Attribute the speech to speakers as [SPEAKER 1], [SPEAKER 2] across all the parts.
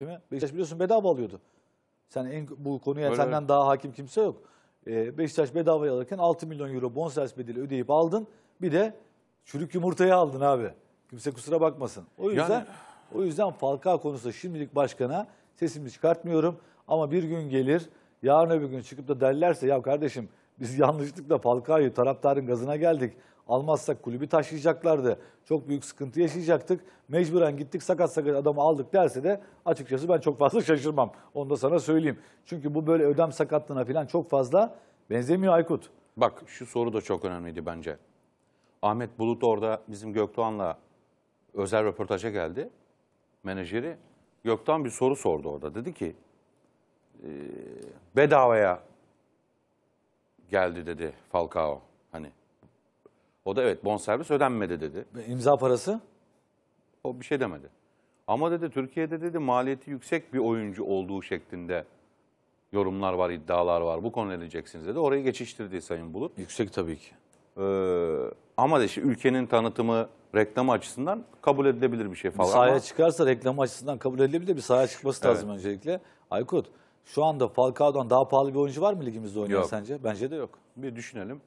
[SPEAKER 1] Değil mi? Beşiktaş biliyorsun bedava alıyordu. Sen en, bu konuya Öyle senden mi? daha hakim kimse yok. Ee, Beşiktaş bedava alırken 6 milyon euro bonservis bedeli ödeyip aldın. Bir de çürük yumurtayı aldın abi. Kimse kusura bakmasın. O yüzden yani... o yüzden Falcao konusunda şimdilik başkana sesimi çıkartmıyorum. Ama bir gün gelir, yarın öbür gün çıkıp da derlerse ya kardeşim biz yanlışlıkla Falcao'yu taraftarın gazına geldik. Almazsak kulübü taşıyacaklardı. Çok büyük sıkıntı yaşayacaktık. Mecburen gittik sakat sakat adamı aldık derse de açıkçası ben çok fazla şaşırmam. Onu da sana söyleyeyim. Çünkü bu böyle ödem sakatlığına falan çok fazla benzemiyor Aykut.
[SPEAKER 2] Bak şu soru da çok önemliydi bence. Ahmet Bulut orada bizim Gökdoğan'la özel röportaja geldi. Menajeri Gökdoğan bir soru sordu orada. Dedi ki ee, bedavaya geldi dedi Falcao. Hani o da evet bonservis ödenmedi dedi.
[SPEAKER 1] İmza parası?
[SPEAKER 2] O bir şey demedi. Ama dedi Türkiye'de dedi maliyeti yüksek bir oyuncu olduğu şeklinde yorumlar var, iddialar var. Bu konu edeceksiniz dedi. Orayı geçiştirdi Sayın Bulut. Yüksek tabii ki. Ee, ama de işte ülkenin tanıtımı, reklamı açısından kabul edilebilir bir şey falan. Bir sahaya ama...
[SPEAKER 1] çıkarsa reklamı açısından kabul edilebilir. Bir sahaya çıkması evet. lazım öncelikle. Aykut, şu anda Falcao'dan daha pahalı bir oyuncu var mı ligimizde oynayan sence? Bence de yok. Bir düşünelim.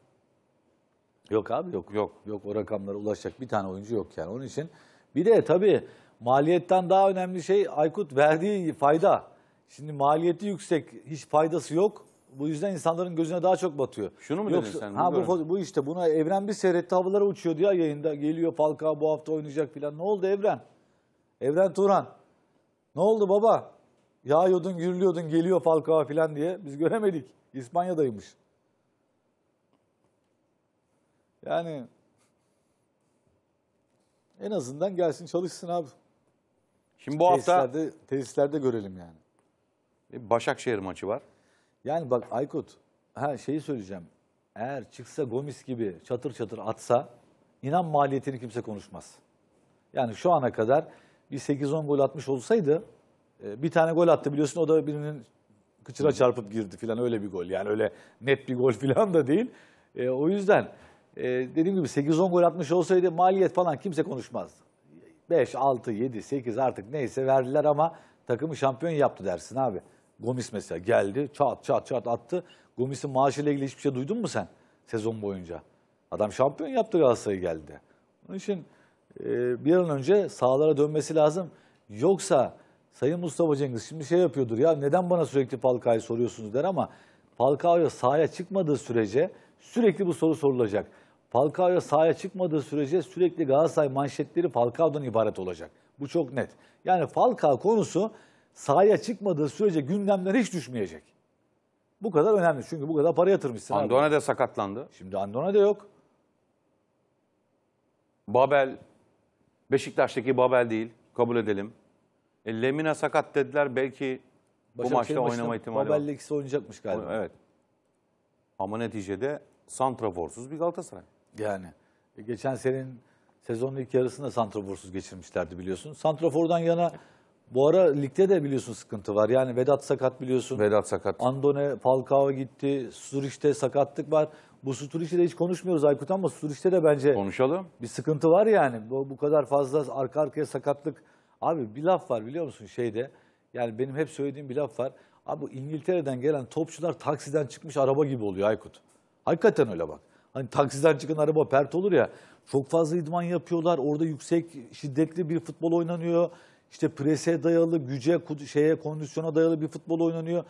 [SPEAKER 1] Yok abi yok. Yok. Yok o rakamlara ulaşacak bir tane oyuncu yok yani. Onun için bir de tabii maliyetten daha önemli şey Aykut verdiği fayda. Şimdi maliyeti yüksek, hiç faydası yok. Bu yüzden insanların gözüne daha çok batıyor. Şunu mu Yoksa, dedin sen? Ha, bu, bu işte buna Evren bir seyretti havalara uçuyor ya yayında. Geliyor Falcao bu hafta oynayacak filan. Ne oldu Evren? Evren Turan. Ne oldu baba? Yağıyordun, gürlüyordun, geliyor Falcao filan diye. Biz göremedik. İspanya'daymış. Yani en azından gelsin çalışsın abi. Şimdi bu hafta Tesislerde, tesislerde görelim yani. Başakşehir maçı var. Yani bak Aykut, ha şeyi söyleyeceğim. Eğer çıksa Gomis gibi çatır çatır atsa inan maliyetini kimse konuşmaz. Yani şu ana kadar bir 8-10 gol atmış olsaydı e, bir tane gol attı biliyorsun o da birinin kıçına çarpıp girdi falan öyle bir gol. Yani öyle net bir gol falan da değil. E, o yüzden e, dediğim gibi 8-10 gol atmış olsaydı maliyet falan kimse konuşmazdı. 5, 6, 7, 8 artık neyse verdiler ama takımı şampiyon yaptı dersin abi. Gomis mesela geldi çat çat çat attı. Gomis'in maaşıyla ilgili hiçbir şey duydun mu sen sezon boyunca? Adam şampiyon yaptı Galatasaray'ı geldi. Onun için e, bir an önce sahalara dönmesi lazım. Yoksa Sayın Mustafa Cengiz şimdi şey yapıyordur ya neden bana sürekli Falcao'yu soruyorsunuz der ama Falcao sahaya çıkmadığı sürece Sürekli bu soru sorulacak. Falcao sahaya çıkmadığı sürece sürekli Galatasaray manşetleri Falcao'dan ibaret olacak. Bu çok net. Yani Falcao konusu sahaya çıkmadığı sürece gündemler hiç düşmeyecek. Bu kadar önemli. Çünkü bu kadar para yatırmışsın. Andone da
[SPEAKER 2] sakatlandı. Şimdi Andone de yok. Babel, Beşiktaş'taki Babel değil. Kabul edelim. E, Lemina sakat dediler. Belki Başak bu maçta oynama ihtimali Babel
[SPEAKER 1] var. oynayacakmış galiba. Evet. Ama neticede santraforsuz bir Galatasaray. Yani e, geçen senin sezonun ilk yarısında santraforsuz geçirmişlerdi biliyorsun. Santrafordan yana bu ara ligde de biliyorsun sıkıntı var. Yani Vedat sakat biliyorsun. Vedat sakat. Andone, Falcao gitti. Sturridge'de sakatlık var. Bu Sturridge'i de hiç konuşmuyoruz Aykut ama Sturridge'de de bence Konuşalım. bir sıkıntı var yani. Bu, bu kadar fazla arka arkaya sakatlık. Abi bir laf var biliyor musun şeyde. Yani benim hep söylediğim bir laf var. Abi bu İngiltere'den gelen topçular taksiden çıkmış araba gibi oluyor Aykut. Hakikaten öyle bak. Hani taksiden çıkan araba pert olur ya. Çok fazla idman yapıyorlar. Orada yüksek şiddetli bir futbol oynanıyor. İşte prese dayalı, güce, şeye, kondisyona dayalı bir futbol oynanıyor.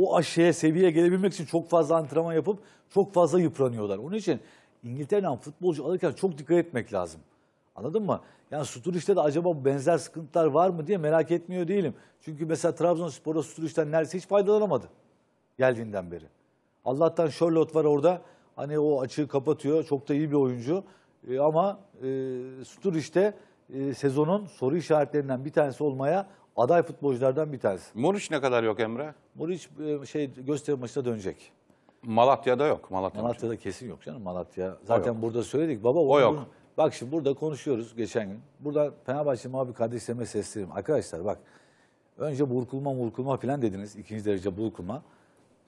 [SPEAKER 1] O aşağıya seviyeye gelebilmek için çok fazla antrenman yapıp çok fazla yıpranıyorlar. Onun için İngiltere'den futbolcu alırken çok dikkat etmek lazım. Anladın mı? Yani Sturridge'de de acaba benzer sıkıntılar var mı diye merak etmiyor değilim. Çünkü mesela Trabzonspor'a Sturridge'den neredeyse hiç faydalanamadı geldiğinden beri. Allah'tan Charlotte var orada. Hani o açığı kapatıyor. Çok da iyi bir oyuncu. E, ama e, Stur işte e, sezonun soru işaretlerinden bir tanesi olmaya aday futbolculardan bir tanesi. Muriç ne kadar yok Emre? Muriç e, şey gösteri maçına dönecek. Malatya'da yok. Malatya Malatya'da maçı. kesin yok canım Malatya. Zaten burada söyledik. Baba o, o yok. Bunu, bak şimdi burada konuşuyoruz geçen gün. Burada Fenerbahçe abi kardeşlerime seslerim. Arkadaşlar bak önce burkulma burkulma falan dediniz. ikinci derece burkulma.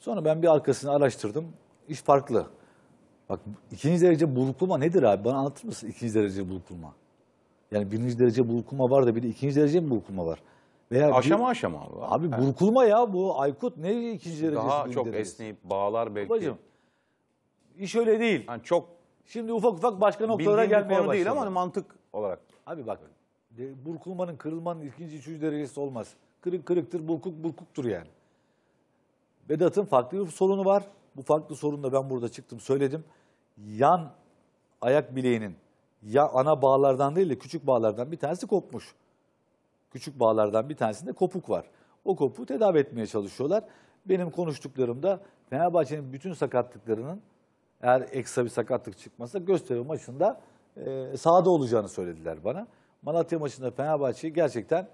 [SPEAKER 1] Sonra ben bir arkasını araştırdım. İş farklı. Bak ikinci derece burkulma nedir abi? Bana anlatır mısın ikinci derece burkulma? Yani birinci derece burkulma var da bir de ikinci derece mi burkulma var? Veya aşama bir, aşama abi. Abi yani. burkulma ya bu Aykut ne ikinci derece? Daha çok derece.
[SPEAKER 2] esneyip bağlar belki. Babacığım
[SPEAKER 1] iş öyle değil. Yani çok Şimdi ufak ufak başka noktalara gelmeye başladı. değil ama hani mantık olarak. Abi bak burkulmanın kırılmanın ikinci üçüncü derecesi olmaz. Kırık kırıktır burkuk burkuktur yani. Vedat'ın farklı bir sorunu var. Bu farklı sorunu da ben burada çıktım söyledim. Yan ayak bileğinin ya ana bağlardan değil de küçük bağlardan bir tanesi kopmuş. Küçük bağlardan bir tanesinde kopuk var. O kopuğu tedavi etmeye çalışıyorlar. Benim konuştuklarımda Fenerbahçe'nin bütün sakatlıklarının eğer ekstra bir sakatlık çıkmasa gösteri maçında e, sahada olacağını söylediler bana. Malatya maçında Fenerbahçe'yi gerçekten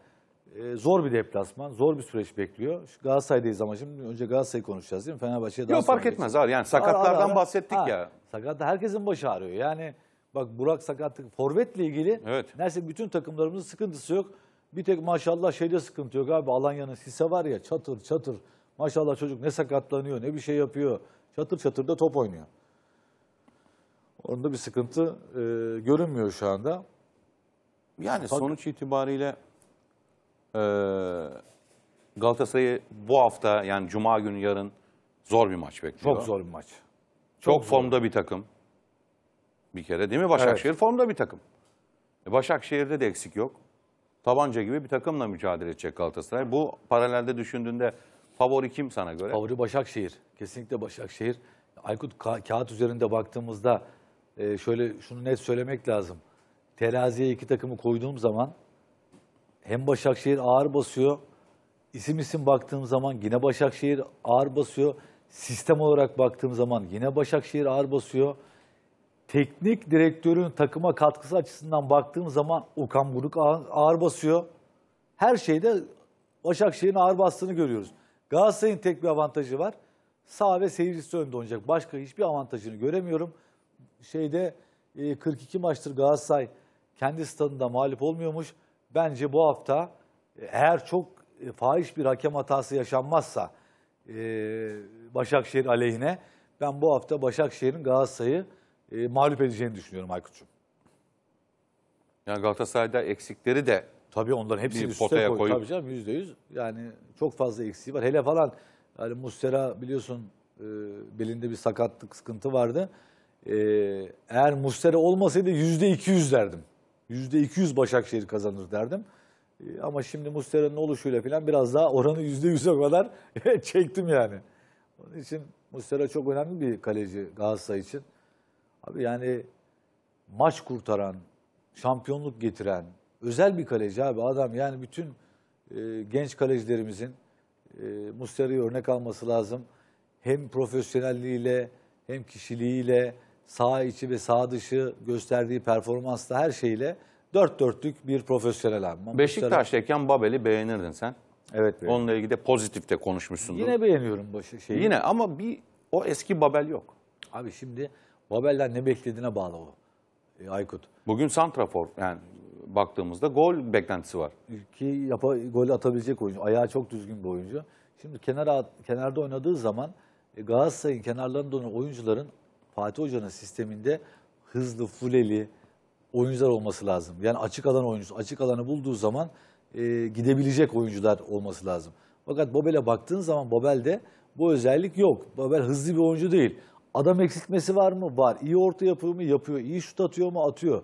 [SPEAKER 1] ee, zor bir deplasman, zor bir süreç bekliyor. Şu Galatasaray'dayız ama şimdi önce Galatasaray'ı konuşacağız değil mi? Fenerbahçe'ye daha Yok fark sonra etmez abi. Yani sakatlardan Ara ara- bahsettik Ha, ya. Sakat herkesin başı ağrıyor. Yani bak Burak sakatlık forvetle ilgili Evet. neredeyse bütün takımlarımızın sıkıntısı yok. Bir tek maşallah şeyde sıkıntı yok abi. Alanya'nın Sise var ya çatır çatır. Maşallah çocuk ne sakatlanıyor ne bir şey yapıyor. Çatır çatır da top oynuyor. Onda bir sıkıntı e, görünmüyor şu anda. Yani sonuç itibariyle ee,
[SPEAKER 2] Galatasaray'ı bu hafta yani Cuma günü yarın zor bir maç bekliyor. Çok zor bir maç. Çok, Çok formda bir takım. Bir kere değil mi? Başakşehir evet. formda bir takım. E, Başakşehir'de de eksik yok. Tabanca gibi bir takımla mücadele edecek Galatasaray. Bu
[SPEAKER 1] paralelde düşündüğünde favori kim sana göre? Favori Başakşehir. Kesinlikle Başakşehir. Aykut ka kağıt üzerinde baktığımızda e, şöyle şunu net söylemek lazım. Teraziye iki takımı koyduğum zaman hem Başakşehir ağır basıyor. İsim isim baktığım zaman yine Başakşehir ağır basıyor. Sistem olarak baktığım zaman yine Başakşehir ağır basıyor. Teknik direktörün takıma katkısı açısından baktığım zaman Okan Buruk ağır basıyor. Her şeyde Başakşehir'in ağır bastığını görüyoruz. Galatasaray'ın tek bir avantajı var. Sağ ve seyircisi önde oynayacak. Başka hiçbir avantajını göremiyorum. Şeyde 42 e, maçtır Galatasaray kendi standında mağlup olmuyormuş. Bence bu hafta e, eğer çok e, fahiş bir hakem hatası yaşanmazsa e, Başakşehir aleyhine ben bu hafta Başakşehir'in Galatasaray'ı e, mağlup edeceğini düşünüyorum Aykut'cum.
[SPEAKER 2] Yani Galatasaray'da eksikleri de tabii onların hepsi bir potaya koy, koyup. Tabii
[SPEAKER 1] canım yüzde yüz. Yani çok fazla eksiği var. Hele falan yani Mustera biliyorsun e, belinde bir sakatlık sıkıntı vardı. E, eğer Mustera olmasaydı yüzde iki yüz derdim. %200 Başakşehir kazanır derdim. E, ama şimdi Mustera'nın oluşuyla falan biraz daha oranı %100'e kadar çektim yani. Onun için Mustera çok önemli bir kaleci Galatasaray için. Abi yani maç kurtaran, şampiyonluk getiren, özel bir kaleci abi adam. Yani bütün e, genç kalecilerimizin e, Mustera'yı örnek alması lazım. Hem profesyonelliğiyle hem kişiliğiyle sağ içi ve sağ dışı gösterdiği performansla her şeyle dört dörtlük bir profesyonel abi. Beşiktaş'tayken
[SPEAKER 2] Babel'i beğenirdin sen. Evet beğendim. Onunla ilgili de pozitif de konuşmuşsundur. Yine beğeniyorum başı şeyi. Yine
[SPEAKER 1] ama bir o eski Babel yok. Abi şimdi Babel'den ne beklediğine bağlı o.
[SPEAKER 2] E, Aykut. Bugün Santrafor yani baktığımızda gol beklentisi var.
[SPEAKER 1] Ki yapa, gol atabilecek oyuncu. Ayağı çok düzgün bir oyuncu. Şimdi kenara, kenarda oynadığı zaman e, Galatasaray'ın kenarlarında olan oyuncuların Fatih Hoca'nın sisteminde hızlı, fuleli oyuncular olması lazım. Yani açık alan oyuncusu, açık alanı bulduğu zaman e, gidebilecek oyuncular olması lazım. Fakat Bobel'e baktığın zaman Bobel'de bu özellik yok. Bobel hızlı bir oyuncu değil. Adam eksiltmesi var mı? Var. İyi orta yapıyor mu? Yapıyor. İyi şut atıyor mu? Atıyor.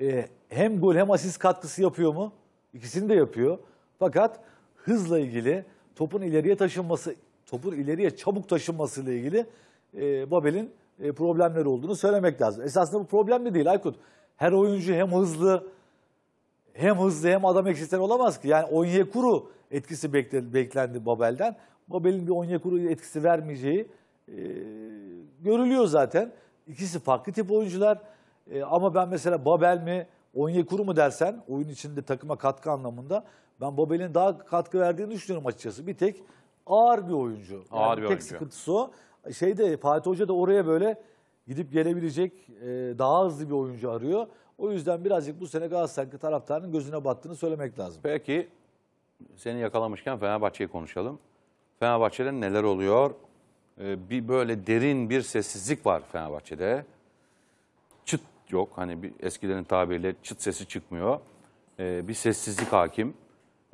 [SPEAKER 1] E, hem gol hem asist katkısı yapıyor mu? İkisini de yapıyor. Fakat hızla ilgili topun ileriye taşınması, topun ileriye çabuk taşınmasıyla ilgili e, Babel'in e, problemleri olduğunu söylemek lazım. Esasında bu problem de değil Aykut. Her oyuncu hem hızlı hem hızlı hem adam eksikleri olamaz ki. Yani Onyekuru etkisi beklendi, Babel'den. Babel'in bir Onyekuru etkisi vermeyeceği e, görülüyor zaten. İkisi farklı tip oyuncular. E, ama ben mesela Babel mi Onyekuru mu dersen oyun içinde takıma katkı anlamında ben Babel'in daha katkı verdiğini düşünüyorum açıkçası. Bir tek ağır bir oyuncu. Ağır yani bir tek oyuncu. sıkıntısı o şeyde Fatih Hoca da oraya böyle gidip gelebilecek e, daha hızlı bir oyuncu arıyor. O yüzden birazcık bu sene Galatasaray taraftarının gözüne battığını söylemek lazım.
[SPEAKER 2] Peki seni yakalamışken Fenerbahçe'yi konuşalım. Fenerbahçe'de neler oluyor? Ee, bir böyle derin bir sessizlik var Fenerbahçe'de. Çıt yok. Hani bir eskilerin tabiriyle çıt sesi çıkmıyor. Ee, bir sessizlik hakim.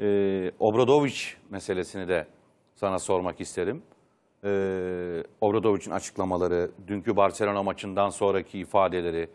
[SPEAKER 2] Ee, Obradoviç meselesini de sana sormak isterim e, ee, Obradovic'in açıklamaları, dünkü Barcelona maçından sonraki ifadeleri,